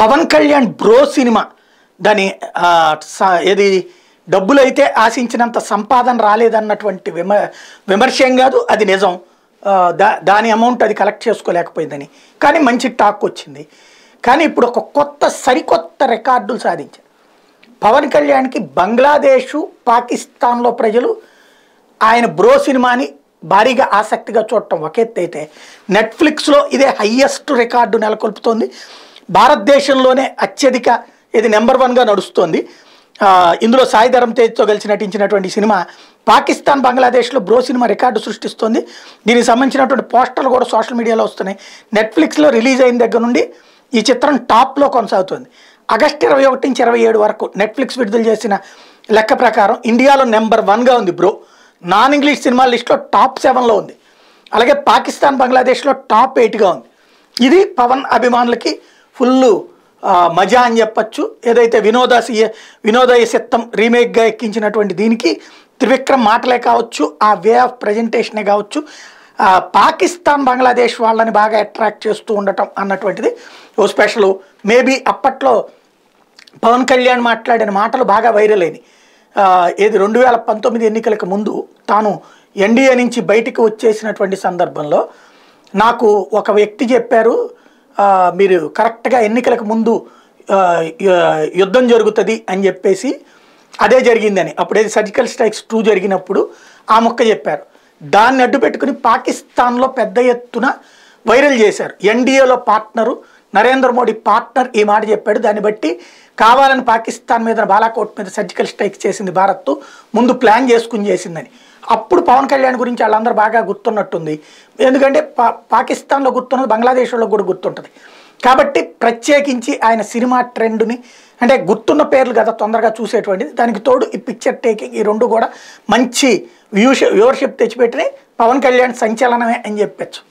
Pawan Kalyan bro cinema దాని ఏది అయితే ఆశించినంత సంపాదన రాలేదన్నటువంటి విమ విమర్శం కాదు అది నిజం దా దాని అమౌంట్ అది కలెక్ట్ చేసుకోలేకపోయిందని కానీ మంచి టాక్ వచ్చింది కానీ ఇప్పుడు ఒక కొత్త సరికొత్త రికార్డులు సాధించారు పవన్ కళ్యాణ్కి బంగ్లాదేశు పాకిస్తాన్లో ప్రజలు ఆయన బ్రో సినిమాని భారీగా ఆసక్తిగా చూడటం ఒక ఎత్తు అయితే నెట్ఫ్లిక్స్లో ఇదే హయ్యెస్ట్ రికార్డు నెలకొల్పుతోంది భారతదేశంలోనే అత్యధిక ఇది నెంబర్ వన్గా నడుస్తోంది ఇందులో సాయి ధరం తేజ్తో కలిసి నటించినటువంటి సినిమా పాకిస్తాన్ బంగ్లాదేశ్లో బ్రో సినిమా రికార్డు సృష్టిస్తోంది దీనికి సంబంధించినటువంటి పోస్టర్లు కూడా సోషల్ మీడియాలో వస్తున్నాయి నెట్ఫ్లిక్స్లో రిలీజ్ అయిన దగ్గర నుండి ఈ చిత్రం టాప్లో కొనసాగుతుంది ఆగస్ట్ ఇరవై ఒకటి నుంచి ఇరవై ఏడు వరకు నెట్ఫ్లిక్స్ విడుదల చేసిన లెక్క ప్రకారం ఇండియాలో నెంబర్ వన్గా ఉంది బ్రో నాన్ ఇంగ్లీష్ సినిమా లిస్ట్లో టాప్ సెవెన్లో ఉంది అలాగే పాకిస్తాన్ బంగ్లాదేశ్లో టాప్ ఎయిట్గా ఉంది ఇది పవన్ అభిమానులకి ఫుల్ మజా అని చెప్పచ్చు ఏదైతే వినోద వినోదయ సిత్తం రీమేక్గా ఎక్కించినటువంటి దీనికి త్రివిక్రమ్ మాటలే కావచ్చు ఆ వే ఆఫ్ ప్రజెంటేషనే కావచ్చు పాకిస్తాన్ బంగ్లాదేశ్ వాళ్ళని బాగా అట్రాక్ట్ చేస్తూ ఉండటం అన్నటువంటిది ఓ స్పెషల్ మేబీ అప్పట్లో పవన్ కళ్యాణ్ మాట్లాడిన మాటలు బాగా వైరల్ అయినాయి ఏది రెండు వేల పంతొమ్మిది ఎన్నికలకు ముందు తాను ఎన్డీఏ నుంచి బయటికి వచ్చేసినటువంటి సందర్భంలో నాకు ఒక వ్యక్తి చెప్పారు మీరు కరెక్ట్గా ఎన్నికలకు ముందు యుద్ధం జరుగుతుంది అని చెప్పేసి అదే జరిగిందని అప్పుడేది సర్జికల్ స్ట్రైక్స్ టూ జరిగినప్పుడు ఆ మొక్క చెప్పారు దాన్ని అడ్డు పెట్టుకుని పాకిస్తాన్లో పెద్ద ఎత్తున వైరల్ చేశారు ఎన్డీఏలో పార్ట్నరు నరేంద్ర మోడీ పార్ట్నర్ ఈ మాట చెప్పాడు దాన్ని బట్టి కావాలని పాకిస్తాన్ మీద బాలాకోట్ మీద సర్జికల్ స్ట్రైక్ చేసింది భారత్ ముందు ప్లాన్ చేసుకుని చేసిందని అప్పుడు పవన్ కళ్యాణ్ గురించి వాళ్ళందరూ బాగా గుర్తున్నట్టుంది ఎందుకంటే పా పాకిస్తాన్లో గుర్తున్నది బంగ్లాదేశ్లో కూడా గుర్తుంటుంది కాబట్టి ప్రత్యేకించి ఆయన సినిమా ట్రెండ్ని అంటే గుర్తున్న పేర్లు కదా తొందరగా చూసేటువంటిది దానికి తోడు ఈ పిక్చర్ టేకింగ్ ఈ రెండు కూడా మంచి వ్యూష వ్యూవర్షిప్ తెచ్చిపెట్టి పవన్ కళ్యాణ్ సంచలనమే అని చెప్పచ్చు